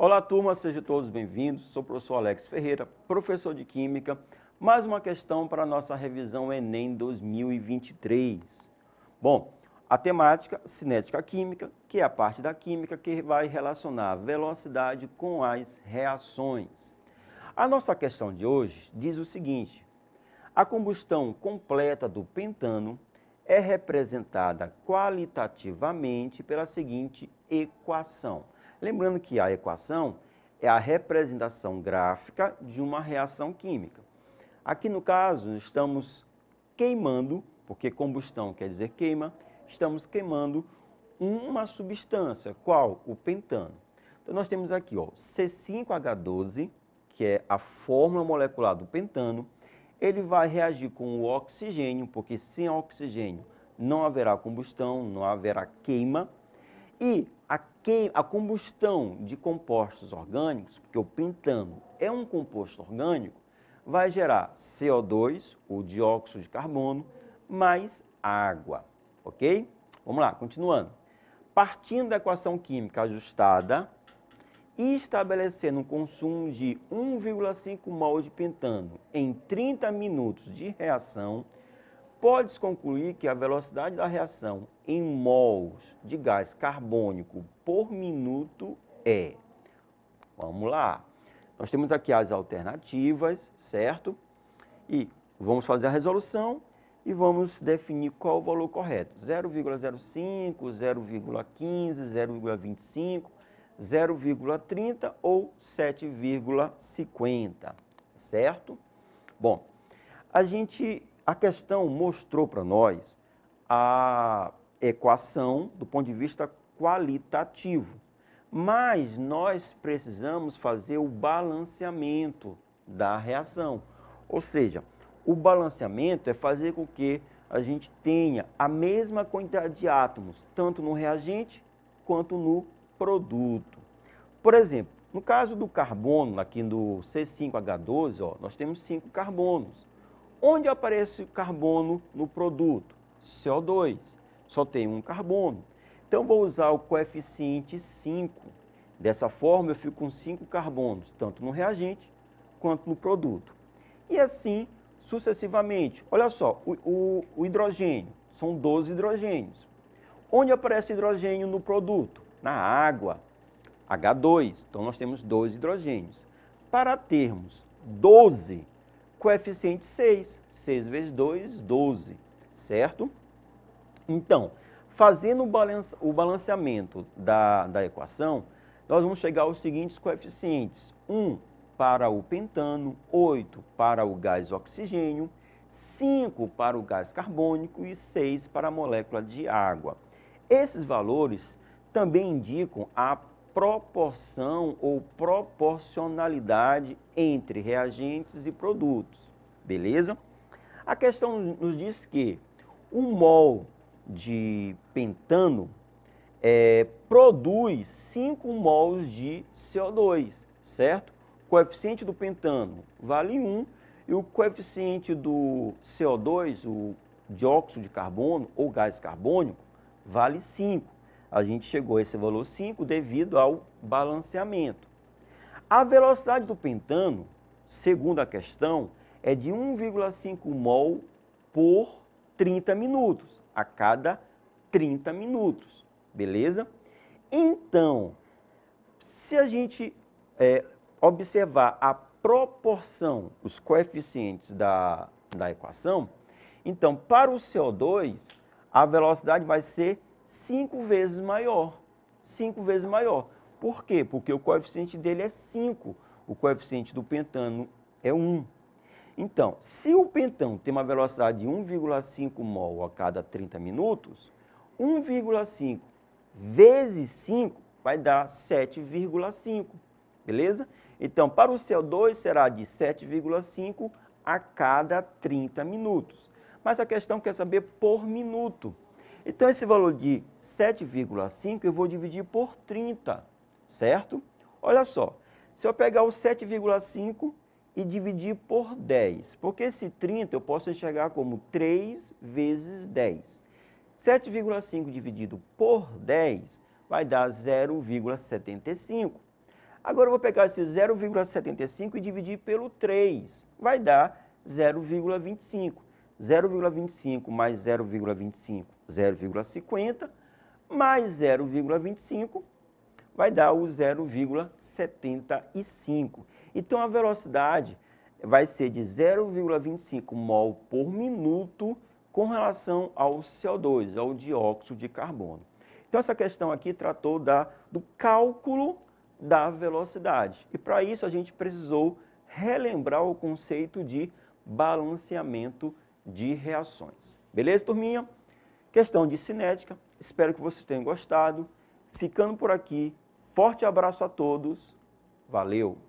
Olá, turma, sejam todos bem-vindos. Sou o professor Alex Ferreira, professor de Química. Mais uma questão para a nossa revisão Enem 2023. Bom, a temática cinética química, que é a parte da química que vai relacionar a velocidade com as reações. A nossa questão de hoje diz o seguinte: a combustão completa do pentano é representada qualitativamente pela seguinte equação. Lembrando que a equação é a representação gráfica de uma reação química. Aqui no caso, estamos queimando, porque combustão quer dizer queima, estamos queimando uma substância, qual? O pentano. Então nós temos aqui, ó, C5H12, que é a fórmula molecular do pentano, ele vai reagir com o oxigênio, porque sem oxigênio não haverá combustão, não haverá queima, e a, que, a combustão de compostos orgânicos, porque o pintano é um composto orgânico, vai gerar CO2, o dióxido de carbono, mais água, ok? Vamos lá, continuando. Partindo da equação química ajustada e estabelecendo um consumo de 1,5 mol de pentano em 30 minutos de reação, pode concluir que a velocidade da reação em mols de gás carbônico por minuto é. Vamos lá. Nós temos aqui as alternativas, certo? E vamos fazer a resolução e vamos definir qual o valor correto. 0,05, 0,15, 0,25, 0,30 ou 7,50, certo? Bom, a gente a questão mostrou para nós a equação do ponto de vista qualitativo, mas nós precisamos fazer o balanceamento da reação. Ou seja, o balanceamento é fazer com que a gente tenha a mesma quantidade de átomos, tanto no reagente quanto no produto. Por exemplo, no caso do carbono, aqui no C5H12, ó, nós temos cinco carbonos. Onde aparece carbono no produto? CO2. Só tem um carbono. Então, vou usar o coeficiente 5. Dessa forma, eu fico com 5 carbonos, tanto no reagente quanto no produto. E assim sucessivamente. Olha só, o, o, o hidrogênio, são 12 hidrogênios. Onde aparece hidrogênio no produto? Na água, H2. Então, nós temos 12 hidrogênios. Para termos 12 hidrogênios, coeficiente 6. 6 vezes 2, 12, certo? Então, fazendo o balanceamento da, da equação, nós vamos chegar aos seguintes coeficientes. 1 para o pentano, 8 para o gás oxigênio, 5 para o gás carbônico e 6 para a molécula de água. Esses valores também indicam a proporção ou proporcionalidade entre reagentes e produtos, beleza? A questão nos diz que um mol de pentano é, produz 5 mols de CO2, certo? O coeficiente do pentano vale 1 e o coeficiente do CO2, o dióxido de carbono ou gás carbônico, vale 5. A gente chegou a esse valor 5 devido ao balanceamento. A velocidade do pentano, segundo a questão, é de 1,5 mol por 30 minutos, a cada 30 minutos, beleza? Então, se a gente é, observar a proporção, os coeficientes da, da equação, então, para o CO2, a velocidade vai ser cinco vezes maior. Cinco vezes maior. Por quê? Porque o coeficiente dele é 5, o coeficiente do pentano é 1. Um. Então, se o pentão tem uma velocidade de 1,5 mol a cada 30 minutos, 1,5 vezes 5 vai dar 7,5, beleza? Então, para o CO2 será de 7,5 a cada 30 minutos. Mas a questão quer saber por minuto. Então, esse valor de 7,5 eu vou dividir por 30, certo? Olha só, se eu pegar o 7,5 e dividir por 10, porque esse 30 eu posso enxergar como 3 vezes 10. 7,5 dividido por 10 vai dar 0,75. Agora eu vou pegar esse 0,75 e dividir pelo 3, vai dar 0,25. 0,25 mais 0,25, 0,50 mais 0,25 vai dar o 0,75. Então a velocidade vai ser de 0,25 mol por minuto com relação ao CO2, ao dióxido de carbono. Então essa questão aqui tratou da, do cálculo da velocidade. E para isso a gente precisou relembrar o conceito de balanceamento de reações. Beleza, turminha? Questão de cinética. Espero que vocês tenham gostado. Ficando por aqui, forte abraço a todos. Valeu!